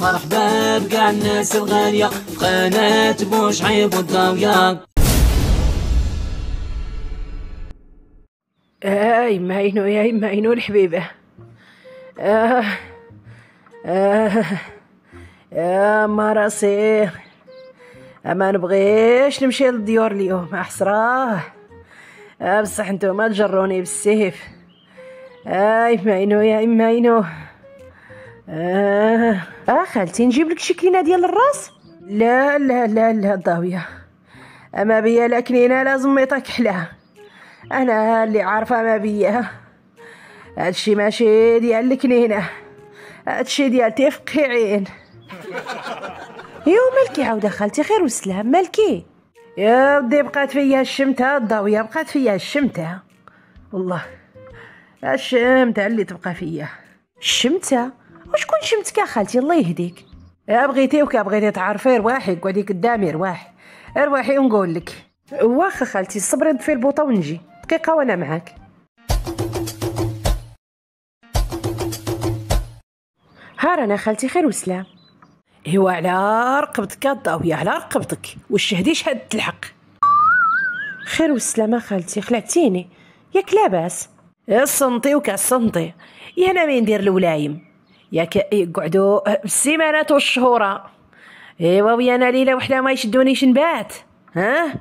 مرحبا بكاع الناس الغالية في قناة بوشعيب والضاوية اي آه، آه، آه، يما عينو يا يما عينو الحبيبة آه آه يا ما راسي اما نبغيش نمشي للديور اليوم احسراه آه بصح نتوما تجروني بالسيف اي يما يا يما عينو اه اه خالتي نجيب لك شي كلينه ديال الراس لا لا لا لا الضاويه اما بيا لا كلينه لا زميطه كحله انا اللي عارفه ما بيا هادشي ماشي ديال الكلينه هادشي ديال تفقي عين يو مالكي عاودة خالتي خير وسلام مالكي يا ودي بقات فيا الشمتة الضاوية بقات فيا الشمتة والله الشمتة اللي تبقى فيا الشمتة وشكون شمتك خالتي الله يهديك يا بغيتي وكا بغيتي تعرفي رواحي قعدي قدامي رواحي رواحي ونقول لك واخا خالتي صبري في البوطه ونجي دقيقه وانا معاك ها رانا خالتي خير وسلام هو على رقبتك الضاويه على رقبتك والشهديش حد الحق خير والسلامه خالتي خلعتيني ياك لاباس سنتي وكا سنتي يا انا ما ندير الولايم ياك يقعدوا إيه، السيمانات أه، والشهورة ايوا ويا انا ليله وحده ما يشدونيش نبات ها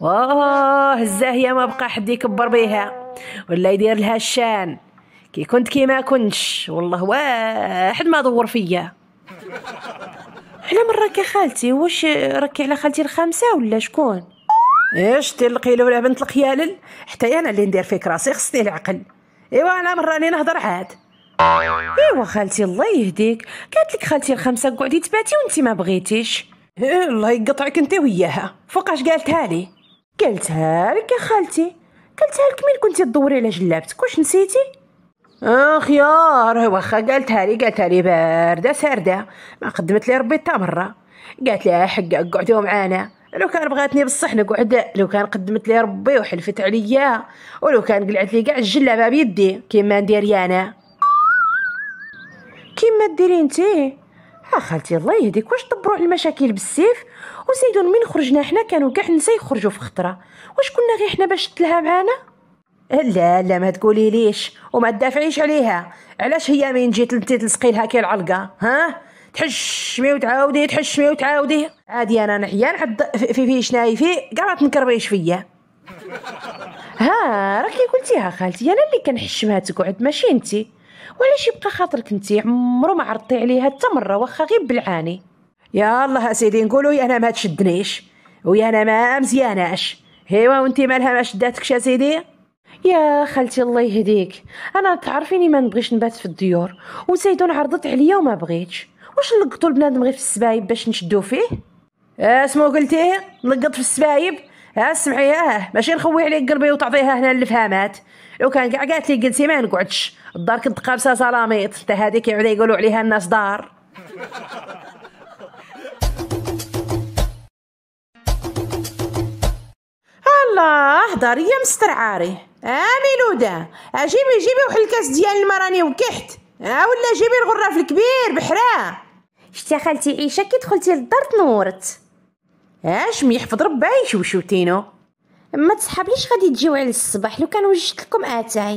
واه الزاهيه ما بقى حد يكبر بيها ولا يدير لها الشان كي كنت كيما كنتش والله واحد ما دور فيا على مرة يا خالتي واش راكي على خالتي الخامسة ولا شكون ايش تلقي ولا بنت الخيال حتى انا اللي ندير فيك راسي خصني العقل ايوا انا مرة راني نهضر عاد ايوا خالتي الله يهديك قالت لك خالتي الخمسه قعدي تباتي وانت ما بغيتيش إيه، الله يقطعك انت وياها فوقاش قالتها لي قالتها لك يا خالتي قالتها لك مين كنتي تدوري على جلابتك واش نسيتي اخ آه، يا واخا قالتها لي قالتها لي بارده سارده ما قدمت لي ربي حتى مره قالت لي آه، حق قعدوا معانا لو كان بغاتني بصح نقعد لو كان قدمت لي ربي وحلفت عليا ولو كان قلعت لي كاع الجلابه بيدي كيما ندير انا كيما ديري نتي ها آه، خالتي الله يهديك واش دبروا المشاكل بالسيف وزيدون من خرجنا حنا كانوا كاع نسى يخرجوا في خطره واش كنا غير حنا باش تلها معانا آه، لا لا ما تقولي ليش وما تدافعيش عليها علاش هي من جيت انت تلصقي لها كي العلقه ها تحشمي وتعاودي تحشمي وتعاودي عادي انا نحيا نحد في في شناي في كاع ما تنكربيش فيا ها راكي قلتيها خالتي انا اللي كنحشمها تقعد ماشي انتي وعلاش يبقى خاطرك انت عمرو ما عرضتي عليها حتى مره واخا غير بالعاني يا الله اسيدي نقولوا انا ما تشدنيش ويا انا ما مزياناش هيوا وانت مالها ما شداتكش يا سيدي يا خالتي الله يهديك انا تعرفيني ما نبغيش نبات في الديور وسيدون عرضت عليا وما بغيتش واش نلقطوا البنادم غير في السبايب باش نشدو فيه اسمو قلتي نلقط في السبايب ها اسمعي ها ماشي نخوي عليك قلبي وتعطيها هنا الفهامات لو كان كاع قالت لي قلتي ما نقعدش الدار كنت قابسه سلاميط حتى هذيك يعود يقولوا عليها الناس دار الله مستر مسترعاري اه ميلوده اجيبي جيبي وحل الكاس ديال الماء راني وكحت اه ولا جيبي الغراف الكبير بحراه شتي خالتي عيشه كي دخلتي للدار تنورت اش ميحفظ ربي شوشوتينو ما تسحبليش غادي تجيو على الصباح لو كان وجدت لكم اتاي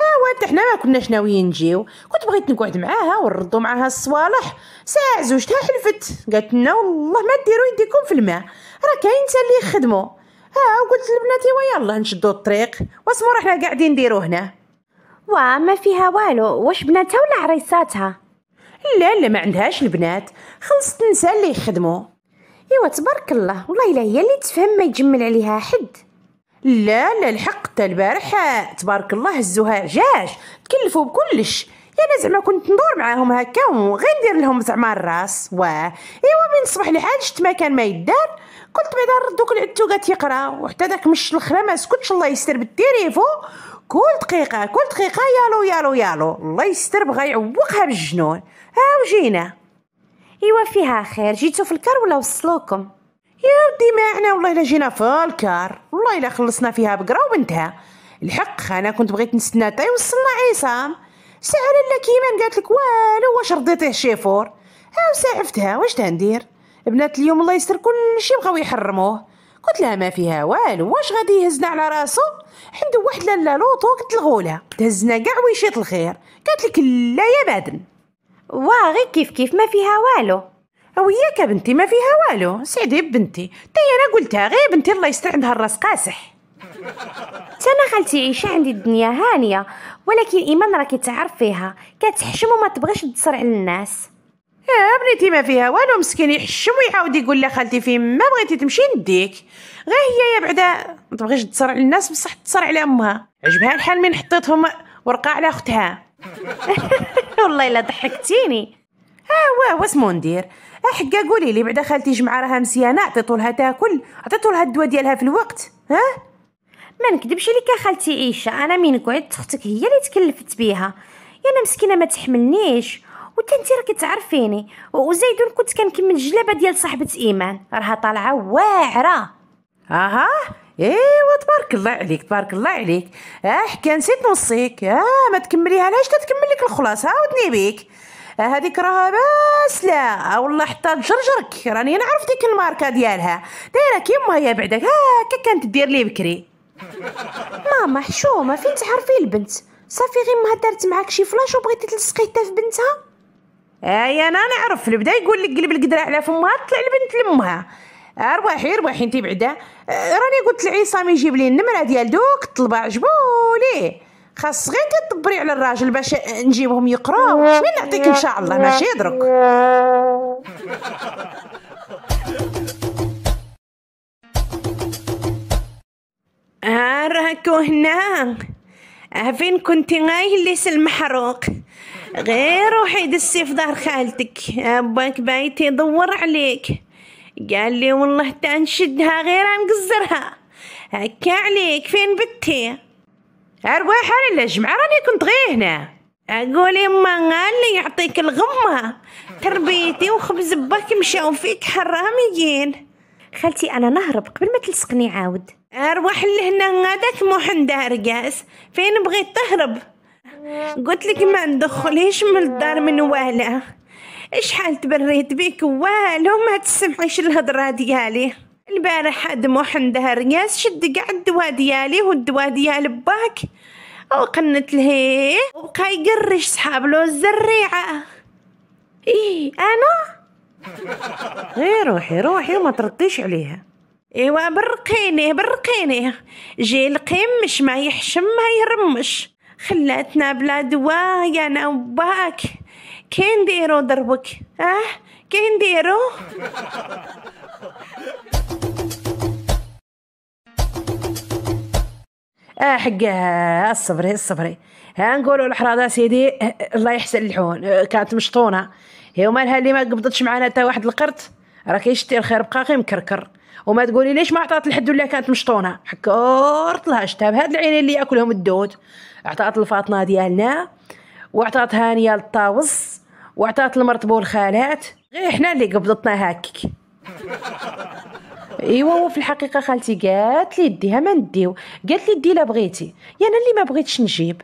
اوا حتى حنا ما كناش ناويين نجيو كنت بغيت نقعد معاها ونردو معاها الصوالح ساعة زوجتها حلفت قالت لنا والله ما ديروا يديكم في الماء راه كاين حتى اللي يخدموا ها وقلت لبناتي ويلا نشدو الطريق واسمو راه حنا قاعدين نديرو هنا وا ما فيها والو واش بناتها ولا عريساتها لا لا ما عندهاش البنات خلصت النساء اللي يخدموا ايوا تبارك الله والله الا هي اللي تفهم ما يجمل عليها حد لا لا الحق حتى البارح تبارك الله هزوها عجاج تكلفوا بكلش يا انا زعما كنت ندور معاهم هكا وغير ندير لهم زعما الراس واه ايوا من الصبح لحال شت ما كان ما يدار قلت بعدا ردوك العتوقه يقرا وحتى داك مش الخلا ما سكتش الله يستر بالتيريفو كل دقيقه كل دقيقه يالو يالو يالو الله يستر بغا يعوقها بالجنون ها وجينا ايوا فيها خير جيتو في الكار ولا وصلوكم يا ودي ما احنا والله الا جينا في الكار والله الا خلصنا فيها بقره وبنتها الحق انا كنت بغيت نستنى حتى يوصلنا عصام ساعه لا كيمان قالت لك والو واش رديتيه شيفور ها وسعفتها واش تندير بنات اليوم الله يستر كلشي بغاو يحرموه قلت لها ما فيها والو واش غادي يهزنا على راسو عنده واحد لالا لوطو قلت لها تهزنا كاع ويشيط الخير قالت لك لا يا بادن واغي كيف كيف ما فيها والو وياك بنتي ما فيها والو سيدي بنتي تي انا قلتها غير بنتي الله يستر عندها الراس قاسح انا خالتي عيشه عندي الدنيا هانيه ولكن ايمان راكي تعرف فيها كتحشم وما تبغيش تصرع للناس يا آه، بنتي ما فيها والو مسكين يحشم ويعاود يقول لها خالتي فين ما بغيتي تمشي نديك غير هي يا بعدا ما تبغيش تصرع للناس بصح تصرع على امها عجبها الحال من حطيتهم ورقه على اختها والله الا ضحكتيني اه واه واسمو ندير احكا قولي لي بعدا خالتي جمعه راها مسيانه عطيتو لها تاكل عطيتو لها الدواء ديالها في الوقت ها ما نكذبش عليك خالتي عيشه انا مين قعدت اختك هي اللي تكلفت بيها يا انا مسكينه ما تحملنيش وانت انت راكي تعرفيني وزيدون كنت كنكمل الجلابه ديال صاحبه ايمان راها طالعه واعره اها ايوا تبارك الله عليك تبارك الله عليك اه حكا نسيت نوصيك اه ما تكمليها علاش تتكمل لك الخلاص عاودني بيك آه هذيك راها لا آه، والله حتى تجرجرك راني نعرف ديك الماركه ديالها دايره كيما هي بعدك هاكا كانت دير لي بكري ماما حشومه فين تعرفي البنت صافي غير ما دارت معاك شي فلاش وبغيتي تلصقي حتى في بنتها اي آه، انا نعرف البدا يقول لك قلب القدره على فمها طلع البنت لامها ارواحي ارواحي انتي بعدا آه، راني قلت لعصام يجيب لي النمره ديال دوك الطلبه عجبولي خاص غير كتطبري على الراجل باش نجيبهم يقراو من نعطيك ان شاء الله ماشي درك ها آه، راكو هنا آه، فين كنتي غاي الليس المحروق غير روحي دسي في دار خالتك باك بايتي دور عليك قال لي والله تنشدها غير نقزرها هكا عليك فين بتي ارواح انا لا جمعه راني كنت غير هنا اقول يما اللي يعطيك الغمه تربيتي وخبز باك مشاو فيك حراميين خالتي انا نهرب قبل ما تلصقني عاود ارواح لهنا غاداك محندة رقاس فين بغيت تهرب قلت لك ما ندخليش من الدار من والا شحال تبريت بيك والو ما تسمعيش الهضرة ديالي البارح هاد عندها رياس شد قاع الدوا ديالي والدوا ديال باك وقنت لهيه وبقى يقرش صحاب له الزريعة ايه انا غير إيه، روحي روحي وما ترديش عليها ايوا برقيني برقيني جي القيم مش ما يحشم ما يرمش خلاتنا بلا دوا يا انا وباك كين ديرو دربك اه كين ديرو اه حقا الصبري الصبري ها نقولوا الحراضة سيدي آه، الله يحسن الحون آه، كانت مشطونه هي ومالها اللي ما قبضتش معانا حتى واحد القرط راه كيشتي الخير بقى غير مكركر وما تقولي ليش ما عطات لحد ولا كانت مشطونه حكرت لها شتها بهاد العينين اللي ياكلهم الدود عطات الفاطنة ديالنا وعطات هانيه للطاوس وعطات لمرتبو والخالات غير حنا اللي قبضتنا هاكك ايوا هو في الحقيقه خالتي قالت لي ديها ما نديو قالت لي دي لا بغيتي يا انا اللي ما بغيتش نجيب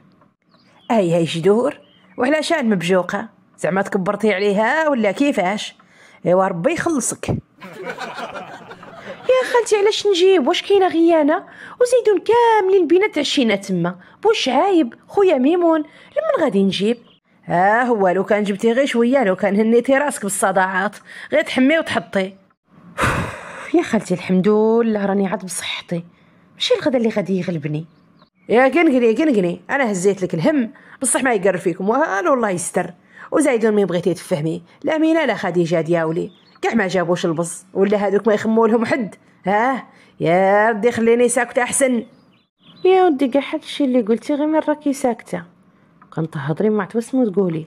اي هي جدور وعلى شان مبجوقه زعما تكبرتي عليها ولا كيفاش ايوا ربي يخلصك يا خالتي علاش نجيب واش كاينه غيانه وزيدون كاملين بينا تعشينا تما بوش عايب خويا ميمون لمن غادي نجيب ها هو لو كان جبتي غير شويه لو كان هنيتي راسك بالصداعات غير تحمي وتحطي يا خالتي الحمد لله راني عاد بصحتي ماشي الغدا اللي غادي يغلبني يا قنقني قنقني انا هزيت لك الهم بصح ما يقر فيكم والو الله يستر وزايدون مين بغيتي تفهمي لا مينا لا خديجه دياولي كاع ما جابوش البص ولا هادوك ما يخمو لهم حد ها يا ردي خليني ساكته احسن يا ودي كاع هادشي اللي قلتي غير مره كي ساكته كنت تهضري مع توسم وتقولي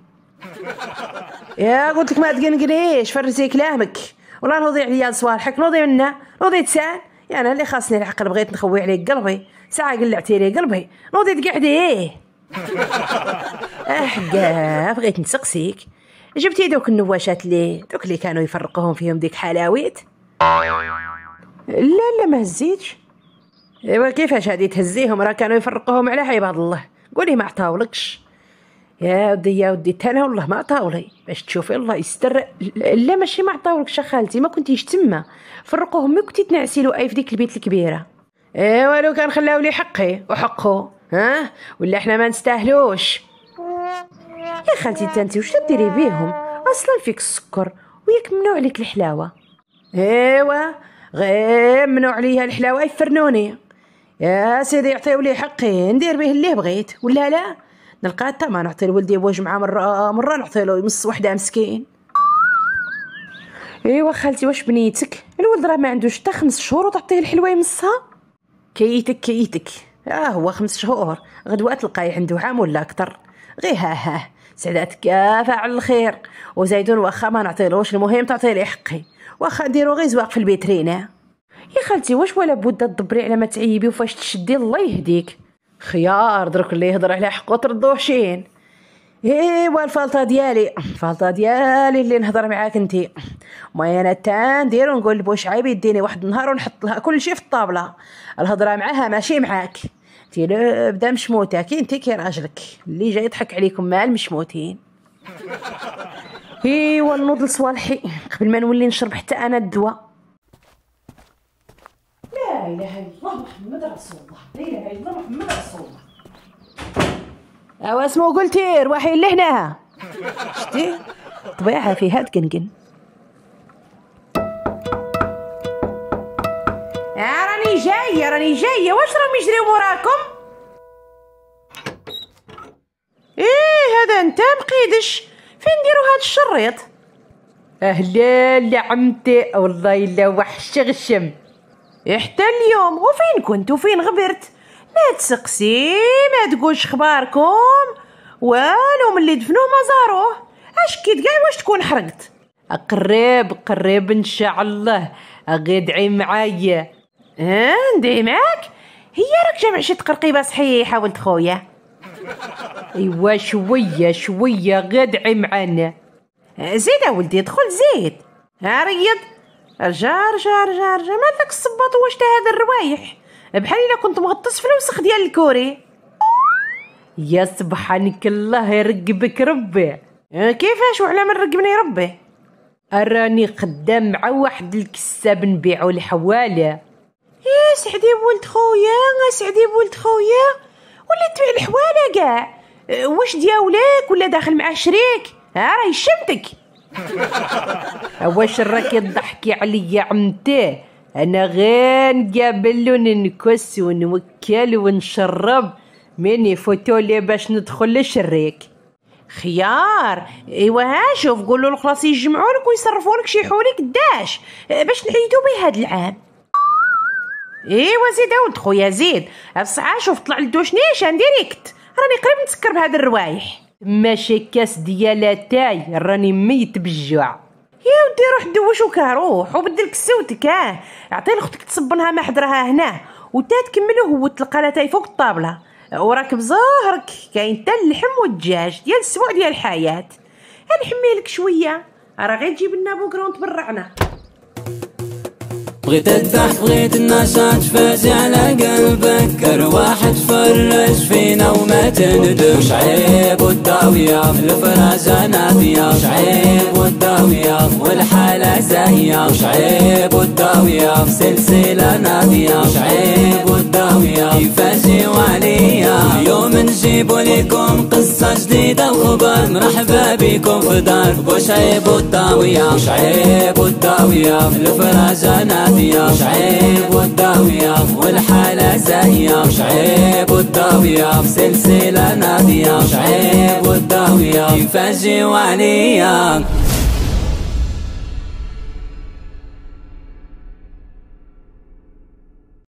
يا قلت لك ما تقنقريش فرسي كلامك ولا نوضي عليا صوالحك نوضي منا نوضي تسال يا يعني انا اللي خاصني العقل بغيت نخوي عليك قلبي ساعه قلعتي لي قلبي نوضي تقعدي احكا إيه؟ أه، بغيت نسقسيك جبتي دوك النواشات اللي دوك اللي كانوا يفرقوهم فيهم ديك حلاويت لا لا ما هزيتش ايوا كيفاش هادي تهزيهم راه كانوا يفرقوهم على عباد الله قولي ما عطاولكش يا ودي يا ودي انا والله ما طاولي باش تشوفي الله يستر لا ماشي مع طاولك شخالتي ما كنتيش تما فرقوه امي كنتي تنعسي له اي في ديك البيت الكبيره ايوا لو كان خلاو لي حقي وحقه ها ولا احنا ما نستاهلوش يا خالتي تانتي واش تديري بيهم اصلا فيك السكر وياك ممنوع عليك الحلاوه ايوا غير ممنوع عليا الحلاوه يفرنوني يا سيدي يعطيو لي حقي ندير به اللي بغيت ولا لا القاعدة ما نعطي لولدي بوج معاه مرة آه، آه، مرة نعطي له يمس وحدة مسكين ايوا خالتي واش بنيتك الولد راه ما عندوش حتى خمس شهور وتعطيه الحلوه يمسها كيتك كيتك اه هو خمس شهور غدوه تلقايه عنده عام ولا اكثر غير ها ها سعدات كافة على الخير وزايدون واخا ما نعطيلوش المهم تعطيه لي حقي واخا نديرو غير زواق في البيترينا يا خالتي واش ولا بد تدبري على ما تعيبي وفاش تشدي الله يهديك خيار درك اللي يهضر على حقو تردوه شين ايوا الفلطه ديالي الفلطه ديالي اللي نهضر معاك انتي مايا انا تا ندير ونقول لبوشعيب يديني واحد النهار ونحط لها كل شيء في الطابله الهضره معاها ماشي معاك انتي بدا مشموته كي انتي كي راجلك اللي جاي يضحك عليكم مع المشموتين ايوا نوض لصوالحي قبل ما نولي نشرب حتى انا الدواء لا اله الا محمد رسول الله لا اله الا الله محمد رسول الله اوا اسمو قلتي روحي لهناها شتي طبيعها فيها تقنقن آه راني جاية راني جاية واش راهم يجريو وراكم ايه هذا انت مقيدش فين نديرو هاد الشريط اهلا لعمتي والله الا وحش غشم حتى اليوم وفين كنت وفين غبرت ما تسقسي ما تقولش خباركم والو ملي دفنوه ما زاروه اش كيت كاع واش تكون حرقت قريب قريب ان شاء الله غير معايا ها ندعي معاك هي راك جامع شي تقرقيبه صحيحه ولد خويا ايوا شويه شويه غير معانا أه، زيد ولدي دخل زيد ها ريض رجع رجع رجع رجع ما ذاك الصباط واش تا هذا الروايح بحال الا كنت مغطس في الوسخ ديال الكوري يا سبحانك الله يرقبك ربي أه، كيفاش وعلى من رقبني ربي أراني قدام مع واحد الكساب نبيعو الحواله يا سعدي بولد خويا سعدي بولد خويا ولا تبيع الحوالة كاع أه، واش دياولك ولا داخل مع شريك ها أه، راهي شمتك واش راكي تضحكي عليا عمتي انا غير نقابل وننكس ونوكل ونشرب ماني فوتولي باش ندخل لشريك خيار ايوا ها شوف قولوا له خلاص يجمعوا لك ويصرفوا لك شي حولي قداش باش نعيدوا به هاد العام ايوا زيد ولد خويا زيد الساعه شوف طلع للدوش نيشان ديريكت راني قريب نسكر بهاد الروايح ماشي كاس ديال تاعي راني ميت بالجوع يا ودي روح دوش وكا روح وبدل كسوتك اه عطي لختك تصبنها ما حضرها هنا وتا تكملو هو تلقى لا فوق الطابله وراك بزهرك كاين تا اللحم والدجاج ديال السبوع ديال الحياه نحميه شويه راه غير تجيب لنا بوكرون تبرعنا بغيت اذبح بغيت النشاط فازي على قلبك ارواح تفرج فينا وما تندم مش عيب في الفرازة نافية مش عيب والداوية والحالة زاهية مش عيب في سلسلة نافية مش عيب كيفاش يفاجئ عليا نجيب لكم قصة جديدة وخبر مرحبا بكم في دار بوشعيب والطاوية بوشعيب في الفراجة نادية بوشعيب والطاوية والحالة زاهية بوشعيب في سلسلة نادية بوشعيب والطاوية يفاجئوا عليا